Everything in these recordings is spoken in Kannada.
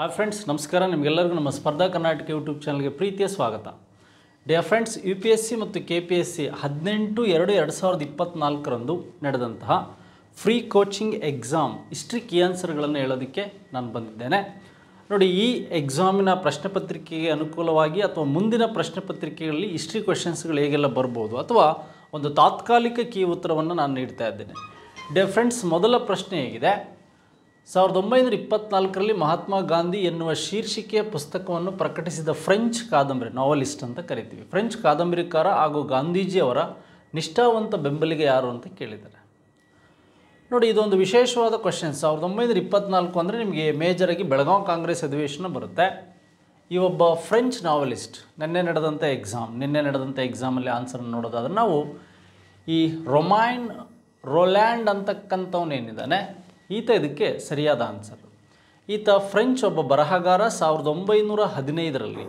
ಹಾಯ್ ಫ್ರೆಂಡ್ಸ್ ನಮಸ್ಕಾರ ನಿಮಗೆಲ್ಲರಿಗೂ ನಮ್ಮ ಸ್ಪರ್ಧಾ ಕರ್ನಾಟಕ ಯೂಟ್ಯೂಬ್ ಚಾನಲ್ಗೆ ಪ್ರೀತಿಯ ಸ್ವಾಗತ dear friends U P S C ಮತ್ತು ಕೆ ಪಿ ಎಸ್ ಸಿ ಹದಿನೆಂಟು ಎರಡು ಎರಡು ಸಾವಿರದ ಇಪ್ಪತ್ತ್ನಾಲ್ಕರಂದು ನಡೆದಂತಹ ಫ್ರೀ ಕೋಚಿಂಗ್ ಎಕ್ಸಾಮ್ ಇಷ್ಟ್ರಿ ಕೀ ಆನ್ಸರ್ಗಳನ್ನು ಹೇಳೋದಕ್ಕೆ ನಾನು ಬಂದಿದ್ದೇನೆ ನೋಡಿ ಈ ಎಕ್ಸಾಮಿನ ಪ್ರಶ್ನೆ ಪತ್ರಿಕೆಗೆ ಅನುಕೂಲವಾಗಿ ಅಥವಾ ಮುಂದಿನ ಪ್ರಶ್ನೆ ಪತ್ರಿಕೆಗಳಲ್ಲಿ ಹಿಸ್ಟ್ರಿ ಕ್ವೆಶನ್ಸ್ಗಳು ಹೇಗೆಲ್ಲ ಬರ್ಬೋದು ಅಥವಾ ಒಂದು ತಾತ್ಕಾಲಿಕ ಕೀ ಉತ್ತರವನ್ನು ನಾನು ನೀಡ್ತಾ ಇದ್ದೇನೆ ಡಿಯರ್ ಫ್ರೆಂಡ್ಸ್ ಮೊದಲ ಪ್ರಶ್ನೆ ಹೇಗಿದೆ ಸಾವಿರದ ಒಂಬೈನೂರ ಇಪ್ಪತ್ನಾಲ್ಕರಲ್ಲಿ ಮಹಾತ್ಮ ಗಾಂಧಿ ಎನ್ನುವ ಶೀರ್ಷಿಕೆಯ ಪುಸ್ತಕವನ್ನು ಪ್ರಕಟಿಸಿದ ಫ್ರೆಂಚ್ ಕಾದಂಬರಿ ನಾವಲಿಸ್ಟ್ ಅಂತ ಕರಿತೀವಿ ಫ್ರೆಂಚ್ ಕಾದಂಬರಿಕಾರ ಹಾಗೂ ಗಾಂಧೀಜಿಯವರ ನಿಷ್ಠಾವಂತ ಬೆಂಬಲಿಗೆ ಯಾರು ಅಂತ ಕೇಳಿದ್ದಾರೆ ನೋಡಿ ಇದೊಂದು ವಿಶೇಷವಾದ ಕ್ವಶನ್ ಸಾವಿರದ ಒಂಬೈನೂರ ಇಪ್ಪತ್ನಾಲ್ಕು ಅಂದರೆ ನಿಮಗೆ ಮೇಜರಾಗಿ ಬೆಳಗಾಂ ಕಾಂಗ್ರೆಸ್ ಅಧಿವೇಶನ ಬರುತ್ತೆ ಈ ಒಬ್ಬ ಫ್ರೆಂಚ್ ನಾವಲಿಸ್ಟ್ ನಿನ್ನೆ ನಡೆದಂಥ ಎಕ್ಸಾಮ್ ನಿನ್ನೆ ನಡೆದಂಥ ಎಕ್ಸಾಮಲ್ಲಿ ಆನ್ಸರ್ನ ನೋಡೋದಾದ್ರೆ ನಾವು ಈ ರೊಮೈನ್ ರೋಲ್ಯಾಂಡ್ ಅಂತಕ್ಕಂಥವನೇನಿದ್ದಾನೆ ಈತ ಇದಕ್ಕೆ ಸರಿಯಾದ ಆನ್ಸರ್ ಈತ ಫ್ರೆಂಚ್ ಒಬ್ಬ ಬರಹಗಾರ ಸಾವಿರದ ಒಂಬೈನೂರ ಹದಿನೈದರಲ್ಲಿ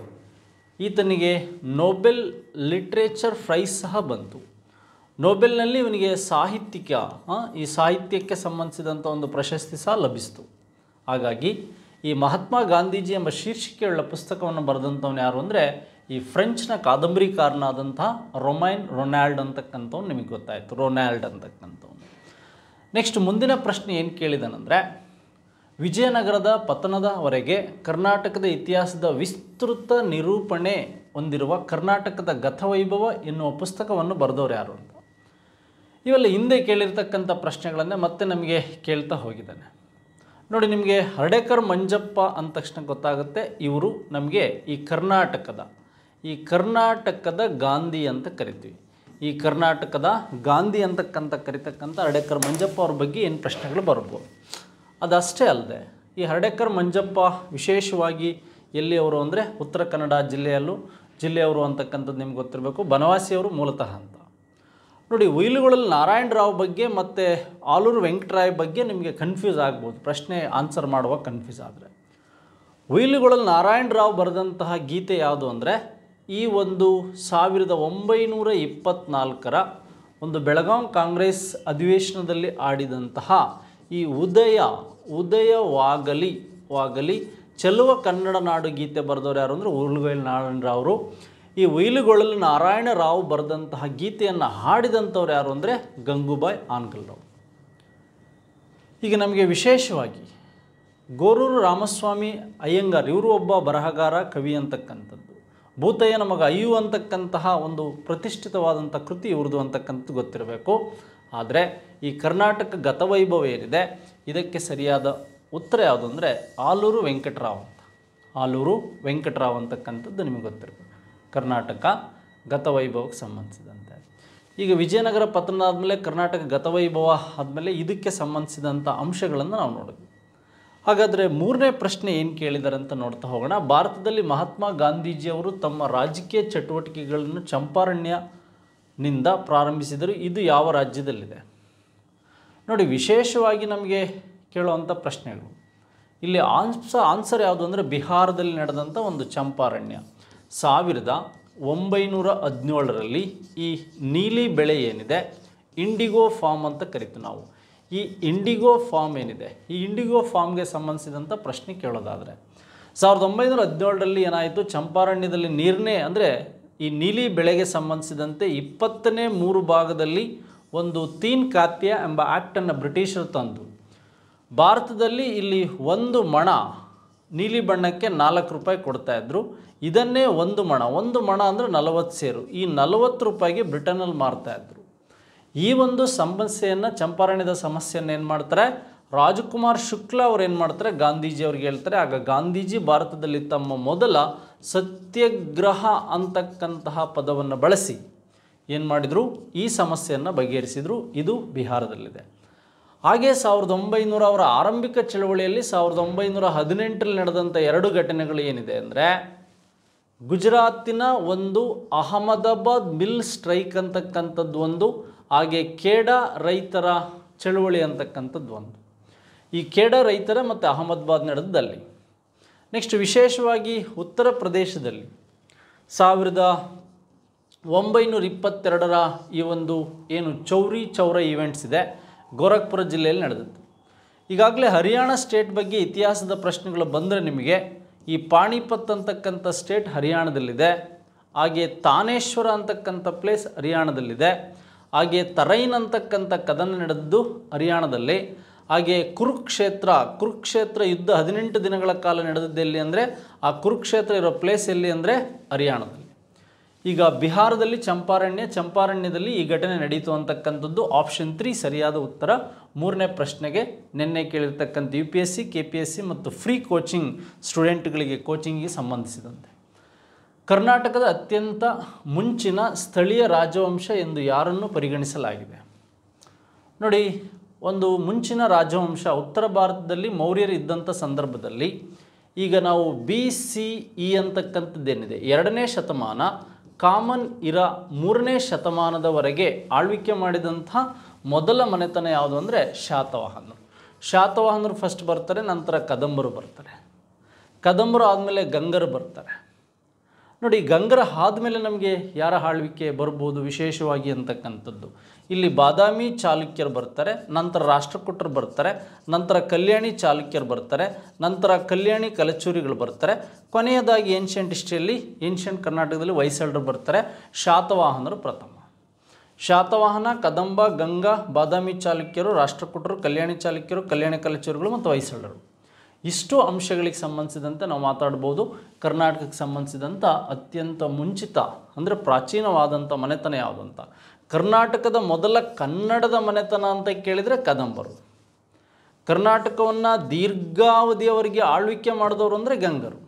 ಈತನಿಗೆ ನೋಬೆಲ್ ಲಿಟ್ರೇಚರ್ ಪ್ರೈಸ್ ಸಹ ಬಂತು ನೋಬೆಲ್ನಲ್ಲಿ ಇವನಿಗೆ ಸಾಹಿತ್ಯಿಕ ಈ ಸಾಹಿತ್ಯಕ್ಕೆ ಸಂಬಂಧಿಸಿದಂಥ ಒಂದು ಪ್ರಶಸ್ತಿ ಸಹ ಲಭಿಸಿತು ಹಾಗಾಗಿ ಈ ಮಹಾತ್ಮ ಗಾಂಧೀಜಿ ಎಂಬ ಶೀರ್ಷಿಕೆಯುಳ್ಳ ಪುಸ್ತಕವನ್ನು ಬರೆದಂಥವ್ನು ಯಾರು ಅಂದರೆ ಈ ಫ್ರೆಂಚ್ನ ಕಾದಂಬರಿಕಾರನಾದಂಥ ರೊಮೈನ್ ರೊನಾಲ್ಡ್ ಅಂತಕ್ಕಂಥವ್ನು ನಿಮಗೆ ಗೊತ್ತಾಯಿತು ರೊನಾಲ್ಡ್ ಅಂತಕ್ಕಂಥವ್ನು ನೆಕ್ಸ್ಟ್ ಮುಂದಿನ ಪ್ರಶ್ನೆ ಏನು ಕೇಳಿದಾನಂದರೆ ವಿಜಯನಗರದ ಪತನದವರೆಗೆ ಕರ್ನಾಟಕದ ಇತಿಹಾಸದ ವಿಸ್ತೃತ ನಿರೂಪಣೆ ಹೊಂದಿರುವ ಕರ್ನಾಟಕದ ಗತವೈಭವ ಎನ್ನುವ ಪುಸ್ತಕವನ್ನು ಬರೆದವರು ಯಾರು ಅಂತ ಇವೆಲ್ಲ ಹಿಂದೆ ಕೇಳಿರ್ತಕ್ಕಂಥ ಪ್ರಶ್ನೆಗಳನ್ನೇ ಮತ್ತೆ ನಮಗೆ ಕೇಳ್ತಾ ಹೋಗಿದ್ದಾನೆ ನೋಡಿ ನಿಮಗೆ ಹರಡೇಕರ್ ಮಂಜಪ್ಪ ಅಂದ ತಕ್ಷಣ ಗೊತ್ತಾಗುತ್ತೆ ಇವರು ನಮಗೆ ಈ ಕರ್ನಾಟಕದ ಈ ಕರ್ನಾಟಕದ ಗಾಂಧಿ ಅಂತ ಕರಿತೀವಿ ಈ ಕರ್ನಾಟಕದ ಗಾಂಧಿ ಅಂತಕ್ಕಂಥ ಕರಿತಕ್ಕಂಥ ಹರಡೇಕರ್ ಮಂಜಪ್ಪ ಅವ್ರ ಬಗ್ಗೆ ಏನು ಪ್ರಶ್ನೆಗಳು ಬರ್ಬೋದು ಅದಷ್ಟೇ ಅಲ್ಲದೆ ಈ ಹರಡೇಕರ್ ಮಂಜಪ್ಪ ವಿಶೇಷವಾಗಿ ಎಲ್ಲಿಯವರು ಅಂದರೆ ಉತ್ತರ ಕನ್ನಡ ಜಿಲ್ಲೆಯಲ್ಲೂ ಜಿಲ್ಲೆಯವರು ಅಂತಕ್ಕಂಥದ್ದು ನಿಮ್ಗೆ ಗೊತ್ತಿರಬೇಕು ಬನವಾಸಿಯವರು ಮೂಲತಃ ಅಂತ ನೋಡಿ ಉಯಿಲುಗಳಲ್ಲಿ ನಾರಾಯಣರಾವ್ ಬಗ್ಗೆ ಮತ್ತು ಆಲೂರು ವೆಂಕಟರಾಯ್ ಬಗ್ಗೆ ನಿಮಗೆ ಕನ್ಫ್ಯೂಸ್ ಆಗ್ಬೋದು ಪ್ರಶ್ನೆ ಆನ್ಸರ್ ಮಾಡುವಾಗ ಕನ್ಫ್ಯೂಸ್ ಆದರೆ ಉಯಿಲುಗಳಲ್ಲಿ ನಾರಾಯಣರಾವ್ ಬರೆದಂತಹ ಗೀತೆ ಯಾವುದು ಅಂದರೆ ಈ ಒಂದು ಸಾವಿರದ ಒಂಬೈನೂರ ಇಪ್ಪತ್ತ್ನಾಲ್ಕರ ಒಂದು ಬೆಳಗಾಂ ಕಾಂಗ್ರೆಸ್ ಅಧಿವೇಶನದಲ್ಲಿ ಆಡಿದಂತಹ ಈ ಉದಯ ಉದಯವಾಗಲಿ ವಾಗಲಿ ಚೆಲುವ ಕನ್ನಡ ನಾಡು ಗೀತೆ ಬರೆದವರು ಯಾರು ಅಂದರೆ ಉಲ್ವೇಲ್ ನಾರಾಯಣರಾವರು ಈ ಉಯಿಲುಗೊಳಲು ನಾರಾಯಣರಾವ್ ಬರೆದಂತಹ ಗೀತೆಯನ್ನು ಹಾಡಿದಂಥವ್ರು ಯಾರು ಅಂದರೆ ಗಂಗೂಬಾಯ್ ರಾವ್ ಈಗ ನಮಗೆ ವಿಶೇಷವಾಗಿ ಗೋರೂರು ರಾಮಸ್ವಾಮಿ ಅಯ್ಯಂಗಾರ್ ಇವರು ಒಬ್ಬ ಬರಹಗಾರ ಕವಿ ಅಂತಕ್ಕಂಥದ್ದು ಭೂತಯ್ಯ ನಮಗೆ ಅಯ್ಯು ಅಂತಕ್ಕಂತಹ ಒಂದು ಪ್ರತಿಷ್ಠಿತವಾದಂಥ ಕೃತಿ ಇವ್ರದ್ದು ಅಂತಕ್ಕಂಥದ್ದು ಗೊತ್ತಿರಬೇಕು ಆದರೆ ಈ ಕರ್ನಾಟಕ ಗತವೈಭವ ಏನಿದೆ ಇದಕ್ಕೆ ಸರಿಯಾದ ಉತ್ತರ ಯಾವುದು ಅಂದರೆ ಆಲೂರು ವೆಂಕಟರಾವ್ ಅಂತ ಆಲೂರು ವೆಂಕಟರಾವ್ ಅಂತಕ್ಕಂಥದ್ದು ನಿಮಗೆ ಗೊತ್ತಿರಬೇಕು ಕರ್ನಾಟಕ ಗತವೈಭವಕ್ಕೆ ಸಂಬಂಧಿಸಿದಂತೆ ಈಗ ವಿಜಯನಗರ ಪತನ ಆದಮೇಲೆ ಕರ್ನಾಟಕ ಗತವೈಭವ ಆದಮೇಲೆ ಇದಕ್ಕೆ ಸಂಬಂಧಿಸಿದಂಥ ಅಂಶಗಳನ್ನು ನಾವು ನೋಡಿದ್ವಿ ಹಾಗಾದರೆ ಮೂರನೇ ಪ್ರಶ್ನೆ ಏನು ಕೇಳಿದ್ದಾರೆ ಅಂತ ನೋಡ್ತಾ ಹೋಗೋಣ ಭಾರತದಲ್ಲಿ ಮಹಾತ್ಮ ಗಾಂಧೀಜಿಯವರು ತಮ್ಮ ರಾಜಕೀಯ ಚಟುವಟಿಕೆಗಳನ್ನು ಚಂಪಾರಣ್ಯನಿಂದ ಪ್ರಾರಂಭಿಸಿದರು ಇದು ಯಾವ ರಾಜ್ಯದಲ್ಲಿದೆ ನೋಡಿ ವಿಶೇಷವಾಗಿ ನಮಗೆ ಕೇಳುವಂಥ ಪ್ರಶ್ನೆಗಳು ಇಲ್ಲಿ ಆನ್ಸ ಆನ್ಸರ್ ಯಾವುದು ಅಂದರೆ ಬಿಹಾರದಲ್ಲಿ ನಡೆದಂಥ ಒಂದು ಚಂಪಾರಣ್ಯ ಸಾವಿರದ ಒಂಬೈನೂರ ಹದಿನೇಳರಲ್ಲಿ ಈ ನೀಲಿ ಬೆಳೆ ಏನಿದೆ ಇಂಡಿಗೋ ಫಾರ್ಮ್ ಅಂತ ಕರಿತು ನಾವು ಈ ಇಂಡಿಗೋ ಫಾರ್ಮ್ ಏನಿದೆ ಈ ಇಂಡಿಗೋ ಫಾರ್ಮ್ಗೆ ಸಂಬಂಧಿಸಿದಂಥ ಪ್ರಶ್ನೆ ಕೇಳೋದಾದರೆ ಸಾವಿರದ ಒಂಬೈನೂರ ಹದಿನೇಳರಲ್ಲಿ ಏನಾಯಿತು ಚಂಪಾರಣ್ಯದಲ್ಲಿ ನೀರನೇ ಅಂದರೆ ಈ ನೀಲಿ ಬೆಳೆಗೆ ಸಂಬಂಧಿಸಿದಂತೆ ಇಪ್ಪತ್ತನೇ ಮೂರು ಭಾಗದಲ್ಲಿ ಒಂದು ತೀನ್ ಖಾತ್ಯ ಎಂಬ ಆ್ಯಕ್ಟನ್ನು ಬ್ರಿಟಿಷರು ತಂದು ಭಾರತದಲ್ಲಿ ಇಲ್ಲಿ ಒಂದು ಮಣ ನೀಲಿ ಬಣ್ಣಕ್ಕೆ ನಾಲ್ಕು ರೂಪಾಯಿ ಕೊಡ್ತಾಯಿದ್ರು ಇದನ್ನೇ ಒಂದು ಮಣ ಒಂದು ಮಣ ಅಂದರೆ ನಲವತ್ತು ಸೇರು ಈ ನಲವತ್ತು ರೂಪಾಯಿಗೆ ಬ್ರಿಟನಲ್ಲಿ ಮಾರ್ತಾಯಿದ್ರು ಈ ಒಂದು ಸಮಸ್ಯೆಯನ್ನು ಚಂಪಾರಣ್ಯದ ಸಮಸ್ಯೆಯನ್ನು ಏನು ಮಾಡ್ತಾರೆ ರಾಜಕುಮಾರ್ ಶುಕ್ಲ ಅವ್ರು ಏನು ಮಾಡ್ತಾರೆ ಗಾಂಧೀಜಿ ಅವ್ರಿಗೆ ಹೇಳ್ತಾರೆ ಆಗ ಗಾಂಧೀಜಿ ಭಾರತದಲ್ಲಿ ತಮ್ಮ ಮೊದಲ ಸತ್ಯಗ್ರಹ ಅಂತಕ್ಕಂತಹ ಪದವನ್ನು ಬಳಸಿ ಏನು ಮಾಡಿದರು ಈ ಸಮಸ್ಯೆಯನ್ನು ಬಗೆಹರಿಸಿದರು ಇದು ಬಿಹಾರದಲ್ಲಿದೆ ಹಾಗೆ ಸಾವಿರದ ಒಂಬೈನೂರ ಅವರ ಆರಂಭಿಕ ಚಳವಳಿಯಲ್ಲಿ ಸಾವಿರದ ಒಂಬೈನೂರ ಹದಿನೆಂಟರಲ್ಲಿ ನಡೆದಂಥ ಎರಡು ಘಟನೆಗಳು ಏನಿದೆ ಅಂದರೆ ಗುಜರಾತಿನ ಒಂದು ಅಹಮದಾಬಾದ್ ಮಿಲ್ ಸ್ಟ್ರೈಕ್ ಅಂತಕ್ಕಂಥದ್ದು ಒಂದು ಹಾಗೆ ಕೇಡ ರೈತರ ಚಳುವಳಿ ಅಂತಕ್ಕಂಥದ್ದು ಒಂದು ಈ ಕೇಡ ರೈತರ ಮತ್ತು ಅಹಮದಾಬಾದ್ ನಡೆದ್ದಲ್ಲಿ ನೆಕ್ಸ್ಟ್ ವಿಶೇಷವಾಗಿ ಉತ್ತರ ಪ್ರದೇಶದಲ್ಲಿ ಸಾವಿರದ ಒಂಬೈನೂರ ಇಪ್ಪತ್ತೆರಡರ ಈ ಒಂದು ಏನು ಚೌರಿ ಚೌರ ಈವೆಂಟ್ಸ್ ಇದೆ ಗೋರಖ್ಪುರ ಜಿಲ್ಲೆಯಲ್ಲಿ ನಡೆದದ್ದು ಈಗಾಗಲೇ ಹರಿಯಾಣ ಸ್ಟೇಟ್ ಬಗ್ಗೆ ಇತಿಹಾಸದ ಪ್ರಶ್ನೆಗಳು ಬಂದರೆ ನಿಮಗೆ ಈ ಪಾಣಿಪತ್ ಅಂತಕ್ಕಂಥ ಸ್ಟೇಟ್ ಹರಿಯಾಣದಲ್ಲಿದೆ ಹಾಗೆ ತಾನೇಶ್ವರ ಅಂತಕ್ಕಂಥ ಪ್ಲೇಸ್ ಹರಿಯಾಣದಲ್ಲಿದೆ ಹಾಗೆ ತರೈನ್ ಅಂತಕ್ಕಂಥ ಕದನ ನಡೆದದ್ದು ಹರಿಯಾಣದಲ್ಲಿ ಹಾಗೆ ಕುರುಕ್ಷೇತ್ರ ಕುರುಕ್ಷೇತ್ರ ಯುದ್ಧ ಹದಿನೆಂಟು ದಿನಗಳ ಕಾಲ ನಡೆದದ್ದು ಎಲ್ಲಿ ಅಂದರೆ ಆ ಕುರುಕ್ಷೇತ್ರ ಇರೋ ಪ್ಲೇಸ್ ಎಲ್ಲಿ ಅಂದರೆ ಹರಿಯಾಣದಲ್ಲಿ ಈಗ ಬಿಹಾರದಲ್ಲಿ ಚಂಪಾರಣ್ಯ ಚಂಪಾರಣ್ಯದಲ್ಲಿ ಈ ಘಟನೆ ನಡೀತು ಅಂತಕ್ಕಂಥದ್ದು ಆಪ್ಷನ್ ತ್ರೀ ಸರಿಯಾದ ಉತ್ತರ ಮೂರನೇ ಪ್ರಶ್ನೆಗೆ ನಿನ್ನೆ ಕೇಳಿರ್ತಕ್ಕಂಥ U P S C K P S C ಮತ್ತು ಫ್ರೀ ಕೋಚಿಂಗ್ ಸ್ಟೂಡೆಂಟ್ಗಳಿಗೆ ಕೋಚಿಂಗ್ಗೆ ಸಂಬಂಧಿಸಿದಂತೆ ಕರ್ನಾಟಕದ ಅತ್ಯಂತ ಮುಂಚಿನ ಸ್ಥಳೀಯ ರಾಜವಂಶ ಎಂದು ಯಾರನ್ನು ಪರಿಗಣಿಸಲಾಗಿದೆ ನೋಡಿ ಒಂದು ಮುಂಚಿನ ರಾಜವಂಶ ಉತ್ತರ ಭಾರತದಲ್ಲಿ ಮೌರ್ಯರು ಇದ್ದಂಥ ಸಂದರ್ಭದಲ್ಲಿ ಈಗ ನಾವು ಬಿ ಸಿ ಇ ಅಂತಕ್ಕಂಥದ್ದೇನಿದೆ ಎರಡನೇ ಶತಮಾನ ಕಾಮನ್ ಇರ ಮೂರನೇ ಶತಮಾನದವರೆಗೆ ಆಳ್ವಿಕೆ ಮಾಡಿದಂಥ ಮೊದಲ ಮನೆತನ ಯಾವುದು ಅಂದರೆ ಶಾತವಾಹನರು ಶಾತವಾಹನರು ಫಸ್ಟ್ ಬರ್ತಾರೆ ನಂತರ ಕದಂಬರು ಬರ್ತಾರೆ ಕದಂಬರು ಆದಮೇಲೆ ಗಂಗರು ಬರ್ತಾರೆ ನೋಡಿ ಗಂಗರ ಆದಮೇಲೆ ನಮಗೆ ಯಾರ ಆಳ್ವಿಕೆ ಬರ್ಬೋದು ವಿಶೇಷವಾಗಿ ಅಂತಕ್ಕಂಥದ್ದು ಇಲ್ಲಿ ಬಾದಾಮಿ ಚಾಲುಕ್ಯರು ಬರ್ತಾರೆ ನಂತರ ರಾಷ್ಟ್ರಕೂಟರು ಬರ್ತಾರೆ ನಂತರ ಕಲ್ಯಾಣಿ ಚಾಲುಕ್ಯರು ಬರ್ತಾರೆ ನಂತರ ಕಲ್ಯಾಣಿ ಕಲಚೂರಿಗಳು ಬರ್ತಾರೆ ಕೊನೆಯದಾಗಿ ಏನ್ಷಿಯಂಟ್ ಹಿಸ್ಟ್ರಿಯಲ್ಲಿ ಏನ್ಷಿಯಂಟ್ ಕರ್ನಾಟಕದಲ್ಲಿ ವೈಸಲ್ರು ಬರ್ತಾರೆ ಶಾತವಾಹನರು ಪ್ರಥಮ ಶಾತವಾಹನ ಕದಂಬ ಗಂಗಾ ಬಾದಾಮಿ ಚಾಲುಕ್ಯರು ರಾಷ್ಟ್ರಕೂಟರು ಕಲ್ಯಾಣಿ ಚಾಲುಕ್ಯರು ಕಲ್ಯಾಣಿ ಕಲಚೂರಿಗಳು ಮತ್ತು ವಯಸ್ಸಲ್ಡರು ಇಷ್ಟು ಅಂಶಗಳಿಗೆ ಸಂಬಂಧಿಸಿದಂತೆ ನಾವು ಮಾತಾಡ್ಬೋದು ಕರ್ನಾಟಕಕ್ಕೆ ಸಂಬಂಧಿಸಿದಂಥ ಅತ್ಯಂತ ಮುಂಚಿತ ಅಂದರೆ ಪ್ರಾಚೀನವಾದಂಥ ಮನೆತನ ಯಾವುದು ಅಂತ ಕರ್ನಾಟಕದ ಮೊದಲ ಕನ್ನಡದ ಮನೆತನ ಅಂತ ಕೇಳಿದರೆ ಕದಂಬರು ಕರ್ನಾಟಕವನ್ನು ದೀರ್ಘಾವಧಿಯವರಿಗೆ ಆಳ್ವಿಕೆ ಮಾಡಿದವರು ಅಂದರೆ ಗಂಗರು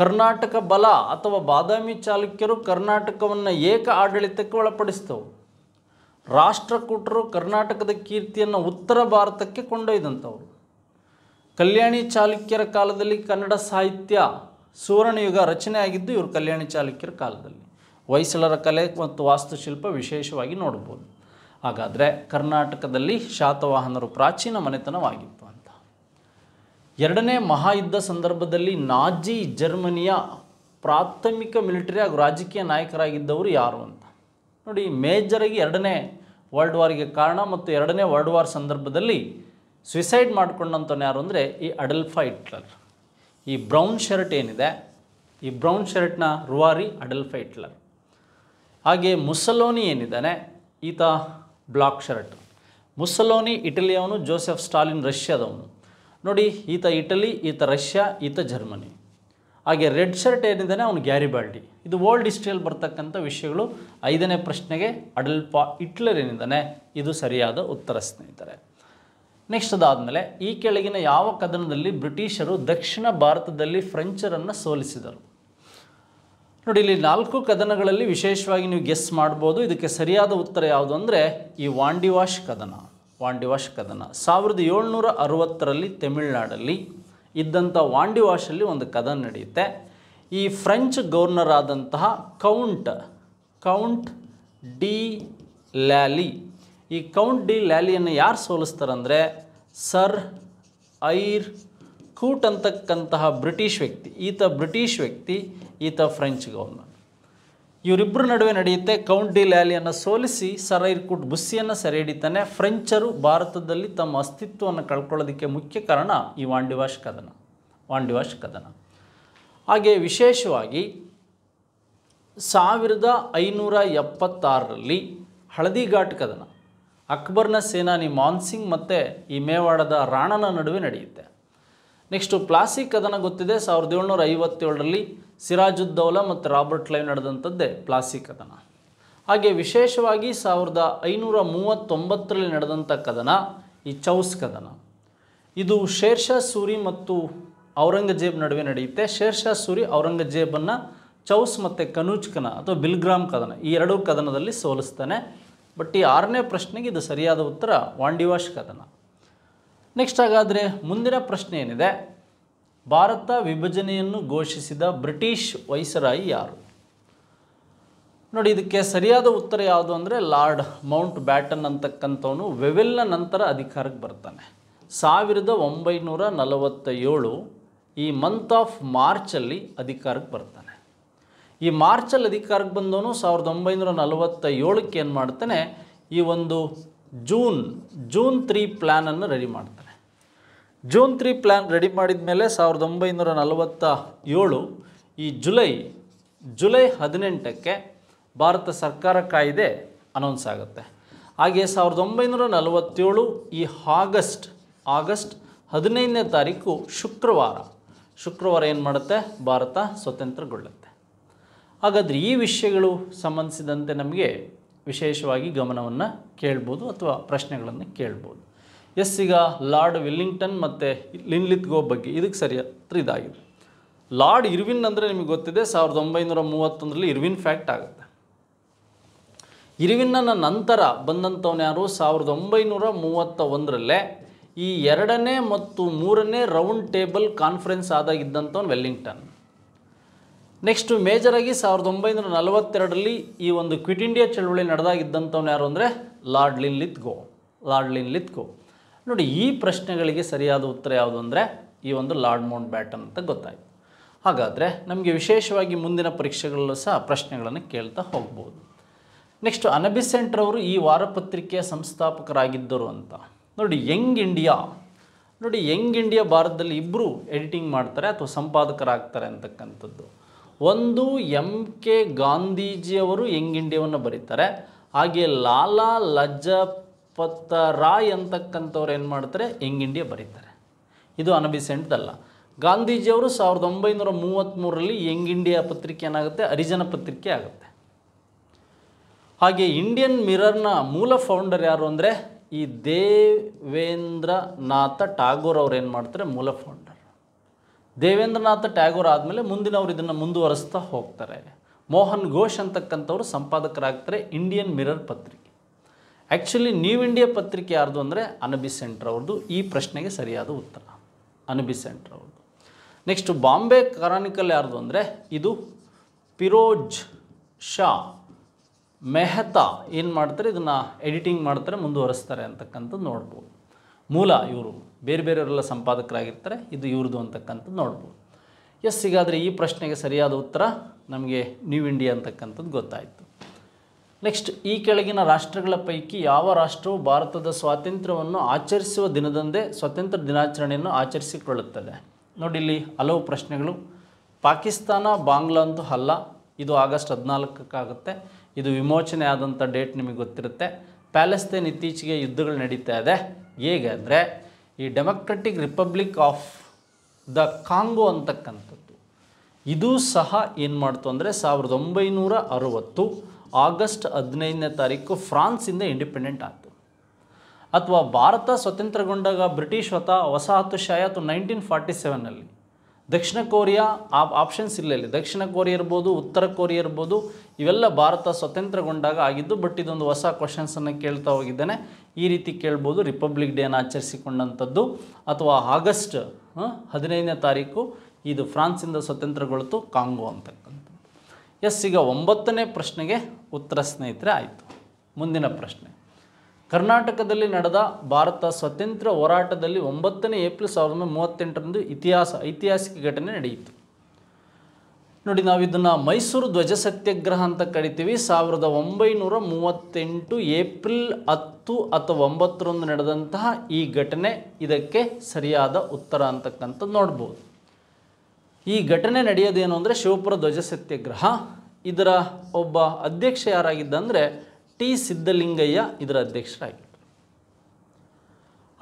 ಕರ್ನಾಟಕ ಬಲ ಅಥವಾ ಬಾದಾಮಿ ಚಾಲುಕ್ಯರು ಕರ್ನಾಟಕವನ್ನು ಏಕ ಆಡಳಿತಕ್ಕೆ ಒಳಪಡಿಸ್ತವು ರಾಷ್ಟ್ರಕೂಟರು ಕರ್ನಾಟಕದ ಕೀರ್ತಿಯನ್ನು ಉತ್ತರ ಭಾರತಕ್ಕೆ ಕೊಂಡೊಯ್ದಂಥವ್ರು ಕಲ್ಯಾಣಿ ಚಾಲುಕ್ಯರ ಕಾಲದಲ್ಲಿ ಕನ್ನಡ ಸಾಹಿತ್ಯ ಸುವರ್ಣಯುಗ ರಚನೆಯಾಗಿದ್ದು ಇವರು ಕಲ್ಯಾಣಿ ಚಾಲುಕ್ಯರ ಕಾಲದಲ್ಲಿ ಹೊಯ್ಸಳರ ಕಲೆ ಮತ್ತು ವಾಸ್ತುಶಿಲ್ಪ ವಿಶೇಷವಾಗಿ ನೋಡ್ಬೋದು ಹಾಗಾದರೆ ಕರ್ನಾಟಕದಲ್ಲಿ ಶಾತವಾಹನರು ಪ್ರಾಚೀನ ಮನೆತನವಾಗಿತ್ತು ಅಂತ ಎರಡನೇ ಮಹಾಯುದ್ಧ ಸಂದರ್ಭದಲ್ಲಿ ನಾಜಿ ಜರ್ಮನಿಯ ಪ್ರಾಥಮಿಕ ಮಿಲಿಟರಿ ಹಾಗೂ ರಾಜಕೀಯ ನಾಯಕರಾಗಿದ್ದವರು ಯಾರು ಅಂತ ನೋಡಿ ಮೇಜರಾಗಿ ಎರಡನೇ ವರ್ಲ್ಡ್ ವಾರಿಗೆ ಕಾರಣ ಮತ್ತು ಎರಡನೇ ವರ್ಲ್ಡ್ ವಾರ್ ಸಂದರ್ಭದಲ್ಲಿ ಸುಯಿಸೈಡ್ ಮಾಡ್ಕೊಂಡಂಥವ್ನು ಯಾರು ಅಂದರೆ ಈ ಅಡಲ್ಫಾ ಹಿಟ್ಲರ್ ಈ ಬ್ರೌನ್ ಶರ್ಟ್ ಏನಿದೆ ಈ ಬ್ರೌನ್ ಶರ್ಟ್ನ ರುವಾರಿ ಅಡಲ್ಫಾ ಹಿಟ್ಲರ್ ಹಾಗೆ ಮುಸಲೋನಿ ಏನಿದ್ದಾನೆ ಈತ ಬ್ಲಾಕ್ ಶರ್ಟ್ ಮುಸಲೋನಿ ಇಟಲಿಯವನು ಜೋಸೆಫ್ ಸ್ಟಾಲಿನ್ ರಷ್ಯಾದವನು ನೋಡಿ ಈತ ಇಟಲಿ ಈತ ರಷ್ಯಾ ಈತ ಜರ್ಮನಿ ಹಾಗೆ ರೆಡ್ ಶರ್ಟ್ ಏನಿದ್ದಾನೆ ಅವನು ಗ್ಯಾರಿಬಾಲ್ಡಿ ಇದು ವರ್ಲ್ಡ್ ಹಿಸ್ಟ್ರಿಯಲ್ಲಿ ಬರ್ತಕ್ಕಂಥ ವಿಷಯಗಳು ಐದನೇ ಪ್ರಶ್ನೆಗೆ ಅಡಲ್ಫಾ ಹಿಟ್ಲರ್ ಏನಿದ್ದಾನೆ ಇದು ಸರಿಯಾದ ಉತ್ತರ ಸ್ನೇಹಿತರೆ ನೆಕ್ಸ್ಟ್ ಅದಾದಮೇಲೆ ಈ ಕೆಳಗಿನ ಯಾವ ಕದನದಲ್ಲಿ ಬ್ರಿಟಿಷರು ದಕ್ಷಿಣ ಭಾರತದಲ್ಲಿ ಫ್ರೆಂಚರನ್ನು ಸೋಲಿಸಿದರು ನೋಡಿ ಇಲ್ಲಿ ನಾಲ್ಕು ಕದನಗಳಲ್ಲಿ ವಿಶೇಷವಾಗಿ ನೀವು ಗೆಸ್ ಮಾಡ್ಬೋದು ಇದಕ್ಕೆ ಸರಿಯಾದ ಉತ್ತರ ಯಾವುದು ಅಂದರೆ ಈ ವಾಂಡಿವಾಶ್ ಕದನ ವಾಂಡಿವಾಶ್ ಕದನ ಸಾವಿರದ ಏಳ್ನೂರ ಅರುವತ್ತರಲ್ಲಿ ತಮಿಳ್ನಾಡಲ್ಲಿ ಇದ್ದಂಥ ವಾಂಡಿವಾಶಲ್ಲಿ ಒಂದು ಕದನ ನಡೆಯುತ್ತೆ ಈ ಫ್ರೆಂಚ್ ಗವರ್ನರ್ ಆದಂತಹ ಕೌಂಟ್ ಕೌಂಟ್ ಡಿ ಲ್ಯಾಲಿ ಈ ಕೌಂಟ್ ಡಿ ಲ್ಯಾಲಿಯನ್ನು ಯಾರು ಸೋಲಿಸ್ತಾರಂದರೆ ಸರ್ ಐರ್ ಕೂಟ್ ಅಂತಕ್ಕಂತಹ ಬ್ರಿಟಿಷ್ ವ್ಯಕ್ತಿ ಈತ ಬ್ರಿಟಿಷ್ ವ್ಯಕ್ತಿ ಈತ ಫ್ರೆಂಚ್ ಗವರ್ನರ್ ಇವರಿಬ್ಬರ ನಡುವೆ ನಡೆಯುತ್ತೆ ಕೌಂಟ್ ಡಿ ಲ್ಯಾಲಿಯನ್ನು ಸೋಲಿಸಿ ಸರ್ ಐರ್ ಕೂಟ್ ಬುಸ್ಸಿಯನ್ನು ಸೆರೆ ಹಿಡಿತಾನೆ ಫ್ರೆಂಚರು ಭಾರತದಲ್ಲಿ ತಮ್ಮ ಅಸ್ತಿತ್ವವನ್ನು ಕಳ್ಕೊಳ್ಳೋದಕ್ಕೆ ಮುಖ್ಯ ಕಾರಣ ಈ ವಾಂಡಿವಾಶ್ ಕದನ ವಾಂಡಿವಾಶ್ ಕದನ ಹಾಗೆ ವಿಶೇಷವಾಗಿ ಸಾವಿರದ ಐನೂರ ಎಪ್ಪತ್ತಾರರಲ್ಲಿ ಘಾಟ್ ಕದನ ಅಕ್ಬರ್ನ ಸೇನಾನಿ ಮಾನ್ಸಿಂಗ್ ಮತ್ತು ಈ ಮೇವಾಡದ ರಾಣನ ನಡುವೆ ನಡೆಯುತ್ತೆ ನೆಕ್ಸ್ಟು ಪ್ಲಾಸಿಕ್ ಕದನ ಗೊತ್ತಿದೆ ಸಾವಿರದ ಏಳ್ನೂರ ಐವತ್ತೇಳರಲ್ಲಿ ಸಿರಾಜುದ್ದೌಲ ಮತ್ತು ರಾಬರ್ಟ್ ಲೈವ್ ನಡೆದಂಥದ್ದೇ ಪ್ಲಾಸಿ ಕದನ ಹಾಗೆ ವಿಶೇಷವಾಗಿ ಸಾವಿರದ ಐನೂರ ಮೂವತ್ತೊಂಬತ್ತರಲ್ಲಿ ನಡೆದಂಥ ಕದನ ಈ ಚೌಸ್ ಕದನ ಇದು ಶೇರ್ಷಾ ಸೂರಿ ಮತ್ತು ಔರಂಗಜೇಬ್ ನಡುವೆ ನಡೆಯುತ್ತೆ ಶೇರ್ಷಾ ಸೂರಿ ಔರಂಗಜೇಬನ್ನು ಚೌಸ್ ಮತ್ತು ಕನ ಅಥವಾ ಬಿಲ್ಗ್ರಾಮ್ ಕದನ ಈ ಎರಡೂ ಕದನದಲ್ಲಿ ಸೋಲಿಸ್ತಾನೆ ಬಟ್ ಈ ಆರನೇ ಪ್ರಶ್ನೆಗೆ ಇದು ಸರಿಯಾದ ಉತ್ತರ ವಾಂಡಿವಾಶ್ ಕದನ ನೆಕ್ಸ್ಟ್ ಹಾಗಾದರೆ ಮುಂದಿನ ಪ್ರಶ್ನೆ ಏನಿದೆ ಭಾರತ ವಿಭಜನೆಯನ್ನು ಘೋಷಿಸಿದ ಬ್ರಿಟಿಷ್ ವೈಸರಾಯಿ ಯಾರು ನೋಡಿ ಇದಕ್ಕೆ ಸರಿಯಾದ ಉತ್ತರ ಯಾವುದು ಅಂದರೆ ಲಾರ್ಡ್ ಮೌಂಟ್ ಬ್ಯಾಟನ್ ಅಂತಕ್ಕಂಥವನು ವೆವೆಲ್ನ ನಂತರ ಅಧಿಕಾರಕ್ಕೆ ಬರ್ತಾನೆ ಸಾವಿರದ ಒಂಬೈನೂರ ನಲವತ್ತ ಏಳು ಈ ಮಂತ್ ಆಫ್ ಮಾರ್ಚಲ್ಲಿ ಅಧಿಕಾರಕ್ಕೆ ಬರ್ತಾನೆ ಈ ಮಾರ್ಚಲ್ಲಿ ಅಧಿಕಾರಕ್ಕೆ ಬಂದವನು ಸಾವಿರದ ಒಂಬೈನೂರ ನಲವತ್ತ ಏಳಕ್ಕೆ ಏನು ಮಾಡ್ತಾನೆ ಈ ಒಂದು ಜೂನ್ ಜೂನ್ ತ್ರೀ ಪ್ಲ್ಯಾನನ್ನು ರೆಡಿ ಮಾಡ್ತಾನೆ ಜೂನ್ ತ್ರೀ ಪ್ಲ್ಯಾನ್ ರೆಡಿ ಮಾಡಿದ ಮೇಲೆ ಸಾವಿರದ ಒಂಬೈನೂರ ನಲವತ್ತ ಏಳು ಈ ಜುಲೈ ಜುಲೈ ಹದಿನೆಂಟಕ್ಕೆ ಭಾರತ ಸರ್ಕಾರ ಕಾಯ್ದೆ ಅನೌನ್ಸ್ ಆಗುತ್ತೆ ಹಾಗೆ ಸಾವಿರದ ಒಂಬೈನೂರ ನಲವತ್ತೇಳು ಈ ಆಗಸ್ಟ್ ಆಗಸ್ಟ್ ಹದಿನೈದನೇ ತಾರೀಕು ಶುಕ್ರವಾರ ಶುಕ್ರವಾರ ಏನು ಮಾಡುತ್ತೆ ಭಾರತ ಸ್ವತಂತ್ರಗೊಳ್ಳುತ್ತೆ ಹಾಗಾದರೆ ಈ ವಿಷಯಗಳು ಸಂಬಂಧಿಸಿದಂತೆ ನಮಗೆ ವಿಶೇಷವಾಗಿ ಗಮನವನ್ನು ಕೇಳ್ಬೋದು ಅಥವಾ ಪ್ರಶ್ನೆಗಳನ್ನು ಕೇಳ್ಬೋದು ಎಸ್ ಈಗ ಲಾರ್ಡ್ ವಿಲ್ಲಿಂಗ್ಟನ್ ಮತ್ತು ಲಿನ್ಲಿತ್ ಗೋ ಬಗ್ಗೆ ಇದಕ್ಕೆ ಸರಿ ಹತ್ರ ಇದಾಗಿದೆ ಲಾರ್ಡ್ ಇರ್ವಿನ್ ಅಂದರೆ ನಿಮಗೆ ಗೊತ್ತಿದೆ ಸಾವಿರದ ಒಂಬೈನೂರ ಮೂವತ್ತೊಂದರಲ್ಲಿ ಇರ್ವಿನ್ ಫ್ಯಾಕ್ಟ್ ಆಗುತ್ತೆ ಇರ್ವಿನ್ನ ನಂತರ ಬಂದಂಥವನು ಯಾರು ಸಾವಿರದ ಒಂಬೈನೂರ ಮೂವತ್ತ ಒಂದರಲ್ಲೇ ಈ ಎರಡನೇ ಮತ್ತು ಮೂರನೇ ರೌಂಡ್ ಟೇಬಲ್ ಕಾನ್ಫರೆನ್ಸ್ ಆದಾಗಿದ್ದಂಥವ್ನು ವೆಲ್ಲಿಂಗ್ಟನ್ ನೆಕ್ಸ್ಟು ಮೇಜರಾಗಿ ಸಾವಿರದ ಒಂಬೈನೂರ ನಲವತ್ತೆರಡರಲ್ಲಿ ಈ ಒಂದು ಕ್ವಿಟ್ ಇಂಡಿಯಾ ಚಳುವಳಿ ನಡೆದಾಗಿದ್ದಂಥವ್ನು ಯಾರು ಅಂದರೆ Lord Linlithgow Lord Linlithgow ನೋಡಿ ಈ ಪ್ರಶ್ನೆಗಳಿಗೆ ಸರಿಯಾದ ಉತ್ತರ ಯಾವುದು ಅಂದರೆ ಈ ಒಂದು ಲಾರ್ಡ್ ಮೌಂಟ್ ಬ್ಯಾಟನ್ ಅಂತ ಗೊತ್ತಾಯಿತು ಹಾಗಾದರೆ ನಮಗೆ ವಿಶೇಷವಾಗಿ ಮುಂದಿನ ಪರೀಕ್ಷೆಗಳಲ್ಲೂ ಸಹ ಪ್ರಶ್ನೆಗಳನ್ನು ಕೇಳ್ತಾ ಹೋಗ್ಬೋದು ನೆಕ್ಸ್ಟು ಅವರು ಈ ವಾರಪತ್ರಿಕೆಯ ಸಂಸ್ಥಾಪಕರಾಗಿದ್ದರು ಅಂತ ನೋಡಿ ಯಂಗ್ ಇಂಡಿಯಾ ನೋಡಿ ಯಂಗ್ ಇಂಡಿಯಾ ಭಾರತದಲ್ಲಿ ಇಬ್ಬರು ಎಡಿಟಿಂಗ್ ಮಾಡ್ತಾರೆ ಅಥವಾ ಸಂಪಾದಕರಾಗ್ತಾರೆ ಅಂತಕ್ಕಂಥದ್ದು ಒಂದು ಎಂ ಕೆ ಗಾಂಧೀಜಿಯವರು ಯಂಗ್ ಇಂಡಿಯಾವನ್ನು ಬರೀತಾರೆ ಹಾಗೆ ಲಾಲಾ ಲಜ್ಜಪತ ರಾಯ್ ಅಂತಕ್ಕಂಥವ್ರು ಏನು ಮಾಡ್ತಾರೆ ಯಂಗ್ ಇಂಡಿಯಾ ಬರೀತಾರೆ ಇದು ಅನಬಿಸೆಂಟ್ದಲ್ಲ ಗಾಂಧೀಜಿಯವರು ಸಾವಿರದ ಒಂಬೈನೂರ ಮೂವತ್ತ್ಮೂರರಲ್ಲಿ ಯಂಗ್ ಇಂಡಿಯಾ ಪತ್ರಿಕೆ ಏನಾಗುತ್ತೆ ಹರಿಜನ ಪತ್ರಿಕೆ ಆಗುತ್ತೆ ಹಾಗೆ ಇಂಡಿಯನ್ ಮಿರರ್ನ ಮೂಲ ಫೌಂಡರ್ ಯಾರು ಅಂದರೆ ಈ ದೇವೇಂದ್ರನಾಥ ಟಾಗೋರ್ ಅವ್ರು ಏನು ಮಾಡ್ತಾರೆ ಮೂಲ ಫೌಂಡರ್ ದೇವೇಂದ್ರನಾಥ ಟ್ಯಾಗೋರ್ ಆದಮೇಲೆ ಮುಂದಿನವರು ಇದನ್ನು ಮುಂದುವರಿಸ್ತಾ ಹೋಗ್ತಾರೆ ಮೋಹನ್ ಘೋಷ್ ಅಂತಕ್ಕಂಥವ್ರು ಸಂಪಾದಕರಾಗ್ತಾರೆ ಇಂಡಿಯನ್ ಮಿರರ್ ಪತ್ರಿಕೆ ಆ್ಯಕ್ಚುಲಿ ನ್ಯೂ ಇಂಡಿಯಾ ಪತ್ರಿಕೆ ಯಾರ್ದು ಅಂದರೆ ಅನಬಿ ಸೆಂಟ್ರ್ ಅವ್ರದ್ದು ಈ ಪ್ರಶ್ನೆಗೆ ಸರಿಯಾದ ಉತ್ತರ ಅನಬಿ ಸೆಂಟ್ರ್ ಅವ್ರದ್ದು ನೆಕ್ಸ್ಟು ಬಾಂಬೆ ಕರಾನಿಕಲ್ ಯಾರ್ದು ಅಂದರೆ ಇದು ಪಿರೋಜ್ ಶಾ ಮೆಹತಾ ಏನು ಮಾಡ್ತಾರೆ ಇದನ್ನು ಎಡಿಟಿಂಗ್ ಮಾಡ್ತಾರೆ ಮುಂದುವರೆಸ್ತಾರೆ ಅಂತಕ್ಕಂಥದ್ದು ನೋಡ್ಬೋದು ಮೂಲ ಇವರು ಬೇರೆ ಬೇರೆಯವರೆಲ್ಲ ಸಂಪಾದಕರಾಗಿರ್ತಾರೆ ಇದು ಇವ್ರದ್ದು ಅಂತಕ್ಕಂಥದ್ದು ನೋಡ್ಬೋದು ಎಸ್ ಹೀಗಾದರೆ ಈ ಪ್ರಶ್ನೆಗೆ ಸರಿಯಾದ ಉತ್ತರ ನಮಗೆ ನ್ಯೂ ಇಂಡಿಯಾ ಅಂತಕ್ಕಂಥದ್ದು ಗೊತ್ತಾಯಿತು ನೆಕ್ಸ್ಟ್ ಈ ಕೆಳಗಿನ ರಾಷ್ಟ್ರಗಳ ಪೈಕಿ ಯಾವ ರಾಷ್ಟ್ರವು ಭಾರತದ ಸ್ವಾತಂತ್ರ್ಯವನ್ನು ಆಚರಿಸುವ ದಿನದಂದೇ ಸ್ವಾತಂತ್ರ್ಯ ದಿನಾಚರಣೆಯನ್ನು ಆಚರಿಸಿಕೊಳ್ಳುತ್ತದೆ ನೋಡಿ ಇಲ್ಲಿ ಹಲವು ಪ್ರಶ್ನೆಗಳು ಪಾಕಿಸ್ತಾನ ಬಾಂಗ್ಲಾ ಅಂತೂ ಅಲ್ಲ ಇದು ಆಗಸ್ಟ್ ಹದಿನಾಲ್ಕಕ್ಕಾಗುತ್ತೆ ಇದು ವಿಮೋಚನೆ ಆದಂಥ ಡೇಟ್ ನಿಮಗೆ ಗೊತ್ತಿರುತ್ತೆ ಪ್ಯಾಲೆಸ್ತೇನ್ ಇತ್ತೀಚೆಗೆ ಯುದ್ಧಗಳು ನಡೀತಾ ಇದೆ ಹೇಗೆ ಅಂದರೆ ಈ Democratic Republic of the Congo ಅಂತಕ್ಕಂಥದ್ದು ಇದು ಸಹ ಏನು ಮಾಡ್ತು ಅಂದರೆ ಸಾವಿರದ ಒಂಬೈನೂರ ಅರುವತ್ತು ಆಗಸ್ಟ್ ಹದಿನೈದನೇ ತಾರೀಕು ಫ್ರಾನ್ಸಿಂದ ಇಂಡಿಪೆಂಡೆಂಟ್ ಆಯಿತು ಅಥವಾ ಭಾರತ ಸ್ವತಂತ್ರಗೊಂಡಾಗ ಬ್ರಿಟಿಷ್ ಹೊತ್ತ ವಸಾಹತುಶಾಹಿ ಅಥವಾ ನೈನ್ಟೀನ್ ಫಾರ್ಟಿ ಸೆವೆನಲ್ಲಿ ದಕ್ಷಿಣ ಕೊರಿಯಾ ಆ ಆಪ್ಷನ್ಸ್ ಇರಲಿಲ್ಲ ದಕ್ಷಿಣ ಕೊರಿಯಾ ಇರ್ಬೋದು ಉತ್ತರ ಕೊರಿಯಾ ಇರ್ಬೋದು ಇವೆಲ್ಲ ಭಾರತ ಸ್ವತಂತ್ರಗೊಂಡಾಗ ಆಗಿದ್ದು ಬಟ್ ಇದೊಂದು ಹೊಸ ಕ್ವಶನ್ಸನ್ನು ಕೇಳ್ತಾ ಹೋಗಿದ್ದೇನೆ ಈ ರೀತಿ ಕೇಳ್ಬೋದು ರಿಪಬ್ಲಿಕ್ ಡೇನ ಆಚರಿಸಿಕೊಂಡಂಥದ್ದು ಅಥವಾ ಆಗಸ್ಟ್ ಹದಿನೈದನೇ ತಾರೀಕು ಇದು ಫ್ರಾನ್ಸಿಂದ ಸ್ವತಂತ್ರಗೊಳ್ತು ಕಾಂಗೋ ಅಂತಕ್ಕಂಥದ್ದು ಎಸ್ ಈಗ ಒಂಬತ್ತನೇ ಪ್ರಶ್ನೆಗೆ ಉತ್ತರ ಸ್ನೇಹಿತರೆ ಆಯಿತು ಮುಂದಿನ ಪ್ರಶ್ನೆ ಕರ್ನಾಟಕದಲ್ಲಿ ನಡೆದ ಭಾರತ ಸ್ವತಂತ್ರ ಹೋರಾಟದಲ್ಲಿ ಒಂಬತ್ತನೇ ಏಪ್ರಿಲ್ ಸಾವಿರದ ಒಂಬೈನೂರ ಮೂವತ್ತೆಂಟರಂದು ಇತಿಹಾಸ ಐತಿಹಾಸಿಕ ಘಟನೆ ನಡೆಯಿತು ನೋಡಿ ನಾವು ಇದನ್ನು ಮೈಸೂರು ಧ್ವಜ ಸತ್ಯಾಗ್ರಹ ಅಂತ ಕರಿತೀವಿ ಸಾವಿರದ ಒಂಬೈನೂರ ಮೂವತ್ತೆಂಟು ಏಪ್ರಿಲ್ ಹತ್ತು ಅಥವಾ ಒಂಬತ್ತರಂದು ನಡೆದಂತಹ ಈ ಘಟನೆ ಇದಕ್ಕೆ ಸರಿಯಾದ ಉತ್ತರ ಅಂತಕ್ಕಂಥದ್ದು ನೋಡ್ಬೋದು ಈ ಘಟನೆ ನಡೆಯೋದೇನು ಅಂದರೆ ಶಿವಪುರ ಧ್ವಜ ಸತ್ಯಾಗ್ರಹ ಇದರ ಒಬ್ಬ ಅಧ್ಯಕ್ಷ ಯಾರಾಗಿದ್ದಂದರೆ ಟಿ ಸಿದ್ದಲಿಂಗಯ್ಯ ಇದರ ಅಧ್ಯಕ್ಷರಾಗಿದ್ದರು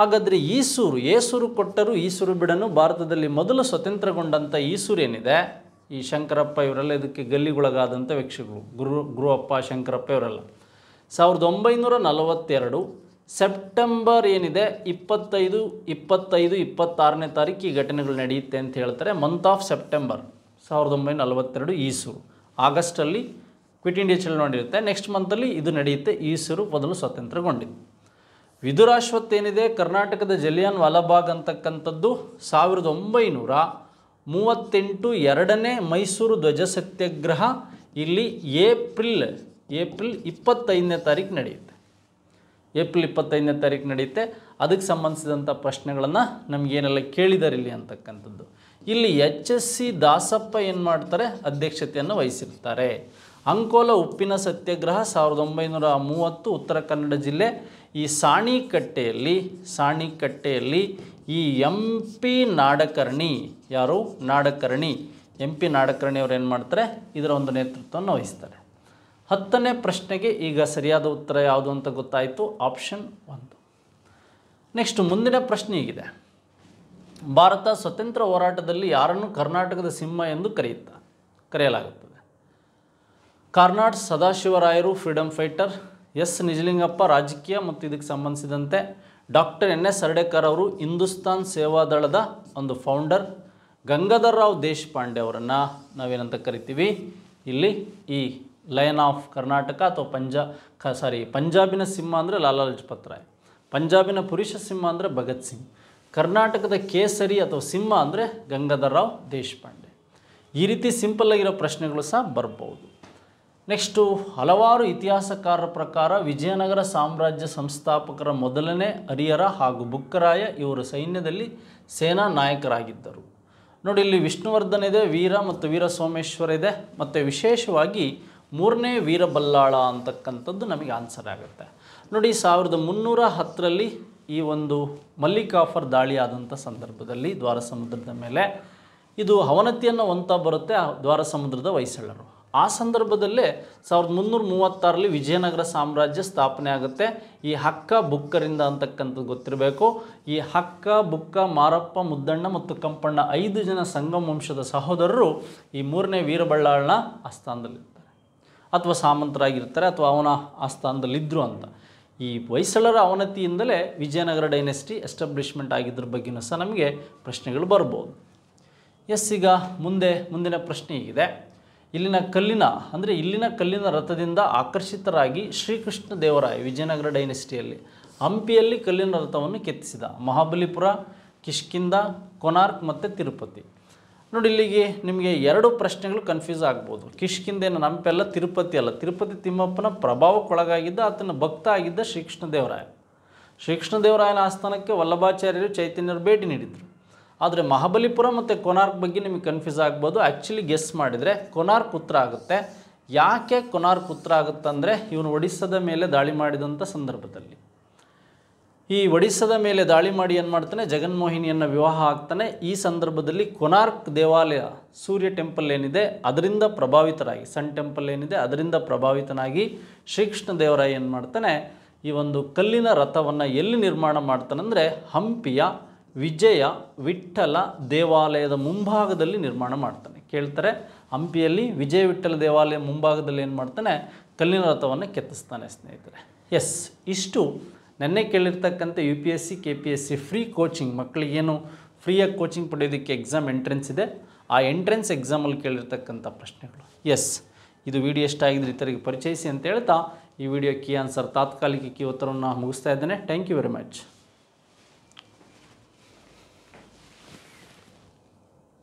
ಹಾಗಾದರೆ ಈಸೂರು ಏಸೂರು ಕೊಟ್ಟರು ಈಸೂರು ಬಿಡನು ಭಾರತದಲ್ಲಿ ಮೊದಲು ಸ್ವತಂತ್ರಗೊಂಡಂಥ ಈಸೂರು ಏನಿದೆ ಈ ಶಂಕರಪ್ಪ ಇವರೆಲ್ಲ ಇದಕ್ಕೆ ಗಲ್ಲಿಗೊಳಗಾದಂಥ ವ್ಯಕ್ತಿಗಳು ಗುರು ಗುರುವಪ್ಪ ಶಂಕರಪ್ಪ ಇವರೆಲ್ಲ ಸಾವಿರದ ಒಂಬೈನೂರ ನಲವತ್ತೆರಡು ಸೆಪ್ಟೆಂಬರ್ ಏನಿದೆ ಇಪ್ಪತ್ತೈದು ಇಪ್ಪತ್ತೈದು ಇಪ್ಪತ್ತಾರನೇ ತಾರೀಕು ಈ ಘಟನೆಗಳು ನಡೆಯುತ್ತೆ ಅಂತ ಹೇಳ್ತಾರೆ ಮಂತ್ ಆಫ್ ಸೆಪ್ಟೆಂಬರ್ ಸಾವಿರದ ಒಂಬೈನೂರ ನಲವತ್ತೆರಡು ಈಸೂರು ಆಗಸ್ಟಲ್ಲಿ ಕ್ವಿಟ್ ಇಂಡಿಯಾ ನೋಡಿರುತ್ತೆ ನೆಕ್ಸ್ಟ್ ಮಂತಲ್ಲಿ ಇದು ನಡೆಯುತ್ತೆ ಈಸರು ಮೊದಲು ಸ್ವತಂತ್ರಗೊಂಡಿದ್ದು ವಿದುರಾಶ್ವತ್ ಏನಿದೆ ಕರ್ನಾಟಕದ ಜಲಿಯನ್ ವಾಲಾಬಾಗ್ ಅಂತಕ್ಕಂಥದ್ದು ಸಾವಿರದ ಒಂಬೈನೂರ ಮೂವತ್ತೆಂಟು ಎರಡನೇ ಮೈಸೂರು ಧ್ವಜ ಸತ್ಯಾಗ್ರಹ ಇಲ್ಲಿ ಏಪ್ರಿಲ್ ಏಪ್ರಿಲ್ ಇಪ್ಪತ್ತೈದನೇ ತಾರೀಕು ನಡೆಯುತ್ತೆ ಏಪ್ರಿಲ್ ಇಪ್ಪತ್ತೈದನೇ ತಾರೀಕು ನಡೆಯುತ್ತೆ ಅದಕ್ಕೆ ಸಂಬಂಧಿಸಿದಂಥ ಪ್ರಶ್ನೆಗಳನ್ನು ನಮಗೇನೆಲ್ಲ ಕೇಳಿದಾರೆ ಇಲ್ಲಿ ಅಂತಕ್ಕಂಥದ್ದು ಇಲ್ಲಿ ಎಚ್ ಎಸ್ ಸಿ ದಾಸಪ್ಪ ಏನು ಮಾಡ್ತಾರೆ ಅಧ್ಯಕ್ಷತೆಯನ್ನು ವಹಿಸಿರ್ತಾರೆ ಅಂಕೋಲ ಉಪ್ಪಿನ ಸತ್ಯಾಗ್ರಹ ಸಾವಿರದ ಒಂಬೈನೂರ ಮೂವತ್ತು ಉತ್ತರ ಕನ್ನಡ ಜಿಲ್ಲೆ ಈ ಸಾಣಿಕಟ್ಟೆಯಲ್ಲಿ ಸಾಣಿಕಟ್ಟೆಯಲ್ಲಿ ಈ ಎಂ ಪಿ ನಾಡಕರ್ಣಿ ಯಾರು ನಾಡಕರ್ಣಿ ಎಂ ಪಿ ನಾಡಕರ್ಣಿ ಅವರು ಏನು ಮಾಡ್ತಾರೆ ಇದರ ಒಂದು ನೇತೃತ್ವವನ್ನು ವಹಿಸ್ತಾರೆ ಹತ್ತನೇ ಪ್ರಶ್ನೆಗೆ ಈಗ ಸರಿಯಾದ ಉತ್ತರ ಯಾವುದು ಅಂತ ಗೊತ್ತಾಯಿತು ಆಪ್ಷನ್ ಒಂದು ನೆಕ್ಸ್ಟ್ ಮುಂದಿನ ಪ್ರಶ್ನೆ ಈಗಿದೆ ಭಾರತ ಸ್ವತಂತ್ರ ಹೋರಾಟದಲ್ಲಿ ಯಾರನ್ನು ಕರ್ನಾಟಕದ ಸಿಂಹ ಎಂದು ಕರೆಯುತ್ತಾ ಕರೆಯಲಾಗುತ್ತೆ ಕಾರ್ನಾಡ್ ಸದಾಶಿವರಾಯರು ಫ್ರೀಡಮ್ ಫೈಟರ್ ಎಸ್ ನಿಜಲಿಂಗಪ್ಪ ರಾಜಕೀಯ ಮತ್ತು ಇದಕ್ಕೆ ಸಂಬಂಧಿಸಿದಂತೆ ಡಾಕ್ಟರ್ ಎನ್ ಎಸ್ ಹರ್ಡೇಕರ್ ಅವರು ಹಿಂದೂಸ್ತಾನ್ ಸೇವಾದಳದ ಒಂದು ಫೌಂಡರ್ ಗಂಗಾಧರ್ ರಾವ್ ದೇಶಪಾಂಡೆ ಅವರನ್ನು ನಾವೇನಂತ ಕರಿತೀವಿ ಇಲ್ಲಿ ಈ ಲಯನ್ ಆಫ್ ಕರ್ನಾಟಕ ಅಥವಾ ಪಂಜಾ ಕ ಸಾರಿ ಪಂಜಾಬಿನ ಸಿಂಹ ಅಂದರೆ ಲಾಲಾ ಲಜಪತ್ ರಾಯ್ ಪಂಜಾಬಿನ ಪುರುಷ ಸಿಂಹ ಅಂದರೆ ಭಗತ್ ಸಿಂಗ್ ಕರ್ನಾಟಕದ ಕೇಸರಿ ಅಥವಾ ಸಿಂಹ ಅಂದರೆ ಗಂಗಾಧರ್ ರಾವ್ ದೇಶಪಾಂಡೆ ಈ ರೀತಿ ಸಿಂಪಲ್ ಆಗಿರೋ ಪ್ರಶ್ನೆಗಳು ಸಹ ಬರ್ಬೋದು ನೆಕ್ಸ್ಟು ಹಲವಾರು ಇತಿಹಾಸಕಾರರ ಪ್ರಕಾರ ವಿಜಯನಗರ ಸಾಮ್ರಾಜ್ಯ ಸಂಸ್ಥಾಪಕರ ಮೊದಲನೇ ಹರಿಹರ ಹಾಗೂ ಬುಕ್ಕರಾಯ ಇವರು ಸೈನ್ಯದಲ್ಲಿ ಸೇನಾ ನಾಯಕರಾಗಿದ್ದರು ನೋಡಿ ಇಲ್ಲಿ ವಿಷ್ಣುವರ್ಧನ್ ಇದೆ ವೀರ ಮತ್ತು ವೀರ ಸೋಮೇಶ್ವರ ಇದೆ ಮತ್ತು ವಿಶೇಷವಾಗಿ ಮೂರನೇ ವೀರಬಲ್ಲಾಳ ಅಂತಕ್ಕಂಥದ್ದು ನಮಗೆ ಆನ್ಸರ್ ಆಗುತ್ತೆ ನೋಡಿ ಸಾವಿರದ ಮುನ್ನೂರ ಹತ್ತರಲ್ಲಿ ಈ ಒಂದು ಮಲ್ಲಿಕಾಫರ್ ದಾಳಿ ಆದಂಥ ಸಂದರ್ಭದಲ್ಲಿ ದ್ವಾರಸಮುದ್ರದ ಮೇಲೆ ಇದು ಅವನತಿಯನ್ನು ಹೊಂತ ಬರುತ್ತೆ ದ್ವಾರಸಮುದ್ರದ ಹೊಯ್ಸಳರು ಆ ಸಂದರ್ಭದಲ್ಲೇ ಸಾವಿರದ ಮುನ್ನೂರ ಮೂವತ್ತಾರಲ್ಲಿ ವಿಜಯನಗರ ಸಾಮ್ರಾಜ್ಯ ಸ್ಥಾಪನೆ ಆಗುತ್ತೆ ಈ ಹಕ್ಕ ಬುಕ್ಕರಿಂದ ಅಂತಕ್ಕಂಥದ್ದು ಗೊತ್ತಿರಬೇಕು ಈ ಹಕ್ಕ ಬುಕ್ಕ ಮಾರಪ್ಪ ಮುದ್ದಣ್ಣ ಮತ್ತು ಕಂಪಣ್ಣ ಐದು ಜನ ಸಂಗಮ ವಂಶದ ಸಹೋದರರು ಈ ಮೂರನೇ ವೀರಬಳ್ಳಾಳನ ಆಸ್ಥಾನದಲ್ಲಿರ್ತಾರೆ ಅಥವಾ ಸಾಮಂತರಾಗಿರ್ತಾರೆ ಅಥವಾ ಅವನ ಆಸ್ಥಾನದಲ್ಲಿದ್ದರು ಅಂತ ಈ ಹೊಯ್ಸಳರ ಅವನತಿಯಿಂದಲೇ ವಿಜಯನಗರ ಡೈನೆಸ್ಟಿ ಎಸ್ಟಾಬ್ಲಿಷ್ಮೆಂಟ್ ಆಗಿದ್ದರ ಬಗ್ಗೆಯೂ ಸಹ ನಮಗೆ ಪ್ರಶ್ನೆಗಳು ಬರ್ಬೋದು ಎಸ್ ಈಗ ಮುಂದೆ ಮುಂದಿನ ಪ್ರಶ್ನೆ ಇದೆ ಇಲ್ಲಿನ ಕಲ್ಲಿನ ಅಂದರೆ ಇಲ್ಲಿನ ಕಲ್ಲಿನ ರಥದಿಂದ ಆಕರ್ಷಿತರಾಗಿ ಶ್ರೀಕೃಷ್ಣ ದೇವರಾಯ ವಿಜಯನಗರ ಡೈನೆಸ್ಟಿಯಲ್ಲಿ ಹಂಪಿಯಲ್ಲಿ ಕಲ್ಲಿನ ರಥವನ್ನು ಕೆತ್ತಿಸಿದ ಮಹಾಬಲಿಪುರ ಕಿಷ್ಕಿಂದ ಕೊನಾರ್ಕ್ ಮತ್ತು ತಿರುಪತಿ ನೋಡಿ ಇಲ್ಲಿಗೆ ನಿಮಗೆ ಎರಡು ಪ್ರಶ್ನೆಗಳು ಕನ್ಫ್ಯೂಸ್ ಆಗ್ಬೋದು ಕಿಷ್ಕಿಂದೇನು ಎಲ್ಲ ತಿರುಪತಿ ಅಲ್ಲ ತಿರುಪತಿ ತಿಮ್ಮಪ್ಪನ ಪ್ರಭಾವಕ್ಕೊಳಗಾಗಿದ್ದ ಆತನ ಭಕ್ತ ಆಗಿದ್ದ ಶ್ರೀಕೃಷ್ಣ ದೇವರಾಯ ಶ್ರೀಕೃಷ್ಣ ದೇವರಾಯನ ಆಸ್ಥಾನಕ್ಕೆ ವಲ್ಲಭಾಚಾರ್ಯರು ಚೈತನ್ಯರು ಭೇಟಿ ನೀಡಿದರು ಆದರೆ ಮಹಾಬಲಿಪುರ ಮತ್ತು ಕೊನಾರ್ಕ್ ಬಗ್ಗೆ ನಿಮಗೆ ಕನ್ಫ್ಯೂಸ್ ಆಗ್ಬೋದು ಆ್ಯಕ್ಚುಲಿ ಗೆಸ್ ಮಾಡಿದರೆ ಕೊನಾರ್ಕ್ ಉತ್ತರ ಆಗುತ್ತೆ ಯಾಕೆ ಕೊನಾರ್ಕ್ ಉತ್ತರ ಅಂದರೆ ಇವನು ಒಡಿಸ್ಸದ ಮೇಲೆ ದಾಳಿ ಮಾಡಿದಂಥ ಸಂದರ್ಭದಲ್ಲಿ ಈ ಒಡಿಸ್ಸಾದ ಮೇಲೆ ದಾಳಿ ಮಾಡಿ ಏನು ಮಾಡ್ತಾನೆ ಜಗನ್ಮೋಹಿನಿಯನ್ನು ವಿವಾಹ ಆಗ್ತಾನೆ ಈ ಸಂದರ್ಭದಲ್ಲಿ ಕೊನಾರ್ಕ್ ದೇವಾಲಯ ಸೂರ್ಯ ಟೆಂಪಲ್ ಏನಿದೆ ಅದರಿಂದ ಪ್ರಭಾವಿತರಾಗಿ ಸನ್ ಟೆಂಪಲ್ ಏನಿದೆ ಅದರಿಂದ ಪ್ರಭಾವಿತನಾಗಿ ಶ್ರೀಕೃಷ್ಣ ದೇವರಾಯ ಏನು ಮಾಡ್ತಾನೆ ಈ ಒಂದು ಕಲ್ಲಿನ ರಥವನ್ನು ಎಲ್ಲಿ ನಿರ್ಮಾಣ ಮಾಡ್ತಾನಂದರೆ ಹಂಪಿಯ ವಿಜಯ ವಿಠ್ಠಲ ದೇವಾಲಯದ ಮುಂಭಾಗದಲ್ಲಿ ನಿರ್ಮಾಣ ಮಾಡ್ತಾನೆ ಕೇಳ್ತಾರೆ ಹಂಪಿಯಲ್ಲಿ ವಿಜಯ ವಿಠಲ ದೇವಾಲಯ ಮುಂಭಾಗದಲ್ಲಿ ಏನು ಮಾಡ್ತಾನೆ ಕಲ್ಲಿನ ರಥವನ್ನು ಕೆತ್ತಿಸ್ತಾನೆ ಸ್ನೇಹಿತರೆ ಎಸ್ ಇಷ್ಟು ನೆನ್ನೆ ಕೇಳಿರ್ತಕ್ಕಂಥ U P S C K P S C free coaching ಮಕ್ಕಳಿಗೇನು ಫ್ರೀಯಾಗಿ ಕೋಚಿಂಗ್ ಪಡೆಯೋದಕ್ಕೆ ಎಕ್ಸಾಮ್ ಎಂಟ್ರೆನ್ಸ್ ಇದೆ ಆ ಎಂಟ್ರೆನ್ಸ್ ಎಕ್ಸಾಮಲ್ಲಿ ಕೇಳಿರ್ತಕ್ಕಂಥ ಪ್ರಶ್ನೆಗಳು ಎಸ್ ಇದು ವಿಡಿಯೋ ಆಗಿದ್ರೆ ಇತರಿಗೆ ಪರಿಚಯಿಸಿ ಅಂತ ಹೇಳ್ತಾ ಈ ವಿಡಿಯೋ ಕೀ ಆನ್ಸರ್ ತಾತ್ಕಾಲಿಕ ಕೀ ಉತ್ತರವನ್ನು ಮುಗಿಸ್ತಾ ಇದ್ದೇನೆ ಥ್ಯಾಂಕ್ ಯು ವೆರಿ ಮಚ್